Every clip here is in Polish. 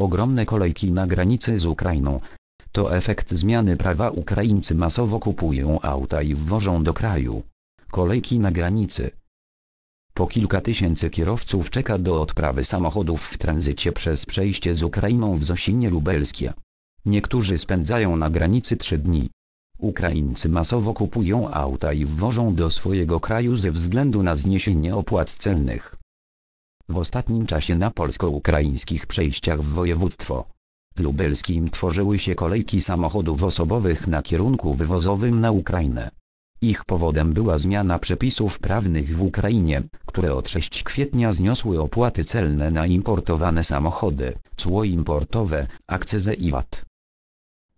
Ogromne kolejki na granicy z Ukrainą. To efekt zmiany prawa Ukraińcy masowo kupują auta i wwożą do kraju. Kolejki na granicy. Po kilka tysięcy kierowców czeka do odprawy samochodów w tranzycie przez przejście z Ukrainą w Zosinie Lubelskie. Niektórzy spędzają na granicy trzy dni. Ukraińcy masowo kupują auta i wwożą do swojego kraju ze względu na zniesienie opłat celnych. W ostatnim czasie na polsko-ukraińskich przejściach w województwo lubelskim tworzyły się kolejki samochodów osobowych na kierunku wywozowym na Ukrainę. Ich powodem była zmiana przepisów prawnych w Ukrainie, które od 6 kwietnia zniosły opłaty celne na importowane samochody, cło importowe, akcezę i VAT.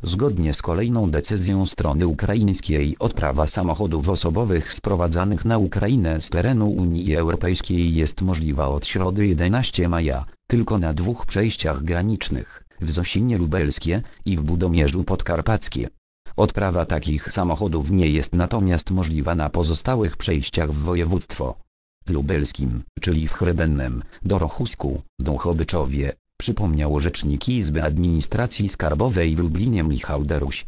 Zgodnie z kolejną decyzją strony ukraińskiej odprawa samochodów osobowych sprowadzanych na Ukrainę z terenu Unii Europejskiej jest możliwa od środy 11 maja, tylko na dwóch przejściach granicznych, w Zosinie Lubelskie i w Budomierzu Podkarpackie. Odprawa takich samochodów nie jest natomiast możliwa na pozostałych przejściach w województwo lubelskim, czyli w Chrebennem, Dorochusku, Dąchobyczowie, przypomniał rzecznik Izby Administracji Skarbowej w Lublinie Michał Deruś.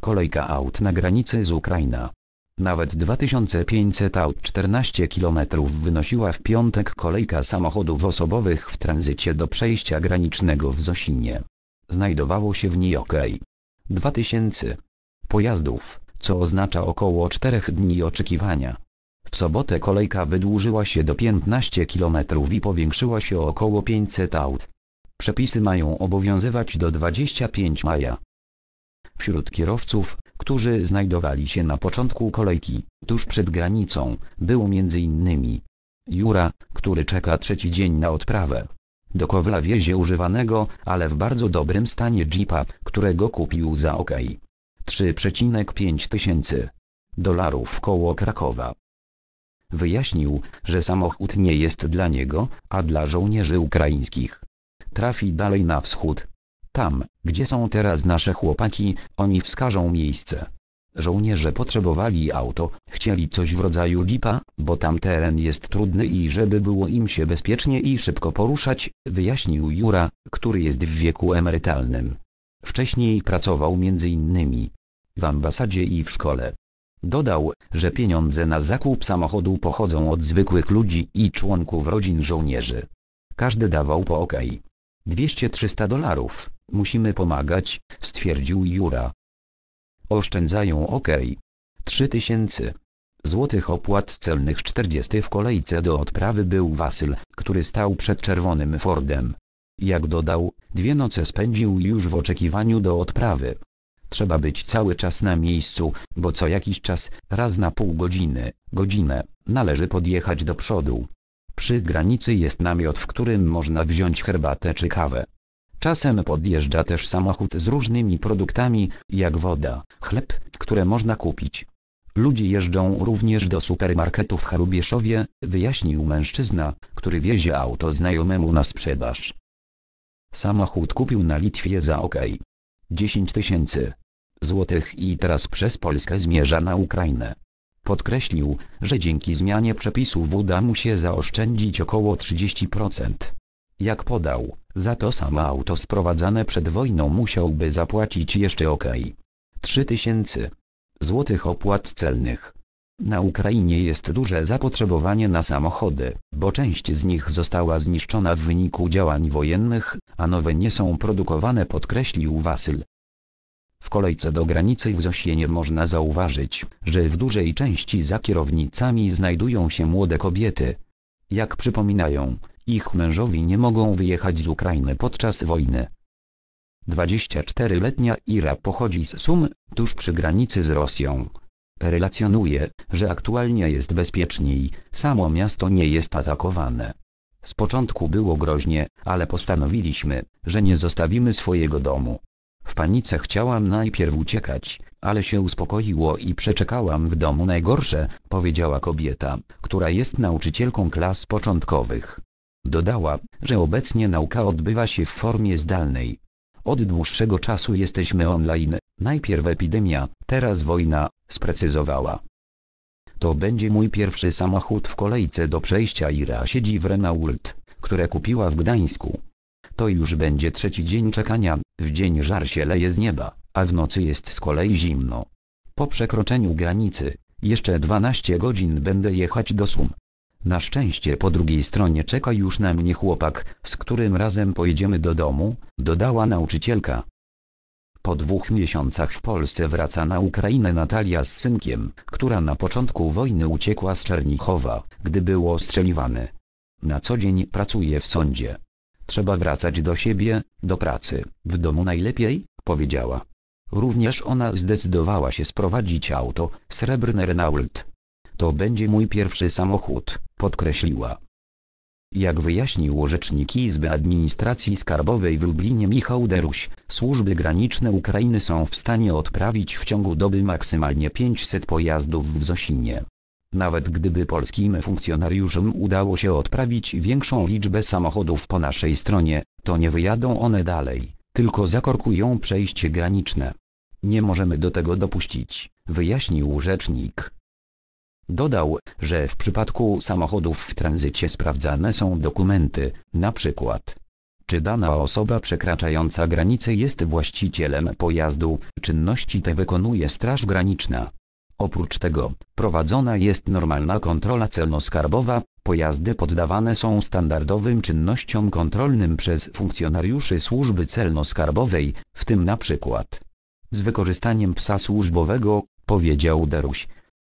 Kolejka aut na granicy z Ukraina. Nawet 2500 aut 14 km wynosiła w piątek kolejka samochodów osobowych w tranzycie do przejścia granicznego w Zosinie. Znajdowało się w niej ok. 2000 pojazdów, co oznacza około 4 dni oczekiwania. W sobotę kolejka wydłużyła się do 15 km i powiększyła się o około 500 aut. Przepisy mają obowiązywać do 25 maja. Wśród kierowców, którzy znajdowali się na początku kolejki, tuż przed granicą, był m.in. Jura, który czeka trzeci dzień na odprawę. Do Kowla wiezie używanego, ale w bardzo dobrym stanie jeepa, którego kupił za ok. 3,5 tysięcy dolarów koło Krakowa. Wyjaśnił, że samochód nie jest dla niego, a dla żołnierzy ukraińskich. Trafi dalej na wschód. Tam, gdzie są teraz nasze chłopaki, oni wskażą miejsce. Żołnierze potrzebowali auto, chcieli coś w rodzaju jeepa, bo tam teren jest trudny i żeby było im się bezpiecznie i szybko poruszać, wyjaśnił Jura, który jest w wieku emerytalnym. Wcześniej pracował m.in. w ambasadzie i w szkole. Dodał, że pieniądze na zakup samochodu pochodzą od zwykłych ludzi i członków rodzin żołnierzy. Każdy dawał po ok. 200-300 dolarów, musimy pomagać, stwierdził Jura. Oszczędzają ok. 3000 złotych opłat celnych 40 w kolejce do odprawy był Wasyl, który stał przed czerwonym Fordem. Jak dodał, dwie noce spędził już w oczekiwaniu do odprawy trzeba być cały czas na miejscu, bo co jakiś czas, raz na pół godziny, godzinę, należy podjechać do przodu. Przy granicy jest namiot, w którym można wziąć herbatę czy kawę. Czasem podjeżdża też samochód z różnymi produktami, jak woda, chleb, które można kupić. Ludzie jeżdżą również do supermarketu w Harubieszowie, wyjaśnił mężczyzna, który wiezie auto znajomemu na sprzedaż. Samochód kupił na Litwie za ok. 10 tysięcy złotych i teraz przez Polskę zmierza na Ukrainę. Podkreślił, że dzięki zmianie przepisów uda mu się zaoszczędzić około 30%. Jak podał, za to samo auto sprowadzane przed wojną musiałby zapłacić jeszcze ok. 3000 złotych opłat celnych. Na Ukrainie jest duże zapotrzebowanie na samochody, bo część z nich została zniszczona w wyniku działań wojennych, a nowe nie są produkowane podkreślił Wasyl. W kolejce do granicy w Zosienie można zauważyć, że w dużej części za kierownicami znajdują się młode kobiety. Jak przypominają, ich mężowi nie mogą wyjechać z Ukrainy podczas wojny. 24-letnia Ira pochodzi z Sum, tuż przy granicy z Rosją. Relacjonuje, że aktualnie jest bezpieczniej, samo miasto nie jest atakowane. Z początku było groźnie, ale postanowiliśmy, że nie zostawimy swojego domu. W panice chciałam najpierw uciekać, ale się uspokoiło i przeczekałam w domu najgorsze, powiedziała kobieta, która jest nauczycielką klas początkowych. Dodała, że obecnie nauka odbywa się w formie zdalnej. Od dłuższego czasu jesteśmy online, najpierw epidemia, teraz wojna, sprecyzowała. To będzie mój pierwszy samochód w kolejce do przejścia Ira siedzi w Renault, które kupiła w Gdańsku. To już będzie trzeci dzień czekania, w dzień żar się leje z nieba, a w nocy jest z kolei zimno. Po przekroczeniu granicy, jeszcze 12 godzin będę jechać do Sum. Na szczęście po drugiej stronie czeka już na mnie chłopak, z którym razem pojedziemy do domu, dodała nauczycielka. Po dwóch miesiącach w Polsce wraca na Ukrainę Natalia z synkiem, która na początku wojny uciekła z Czernichowa, gdy był ostrzeliwany. Na co dzień pracuje w sądzie. Trzeba wracać do siebie, do pracy, w domu najlepiej, powiedziała. Również ona zdecydowała się sprowadzić auto, srebrny Renault. To będzie mój pierwszy samochód, podkreśliła. Jak wyjaśnił rzecznik Izby Administracji Skarbowej w Lublinie Michał Deruś, służby graniczne Ukrainy są w stanie odprawić w ciągu doby maksymalnie 500 pojazdów w Zosinie. Nawet gdyby polskim funkcjonariuszom udało się odprawić większą liczbę samochodów po naszej stronie, to nie wyjadą one dalej, tylko zakorkują przejście graniczne. Nie możemy do tego dopuścić, wyjaśnił rzecznik. Dodał, że w przypadku samochodów w tranzycie sprawdzane są dokumenty, na przykład czy dana osoba przekraczająca granicę jest właścicielem pojazdu, czynności te wykonuje Straż Graniczna, Oprócz tego, prowadzona jest normalna kontrola celno-skarbowa, pojazdy poddawane są standardowym czynnościom kontrolnym przez funkcjonariuszy służby celno-skarbowej, w tym na przykład z wykorzystaniem psa służbowego, powiedział Deruś.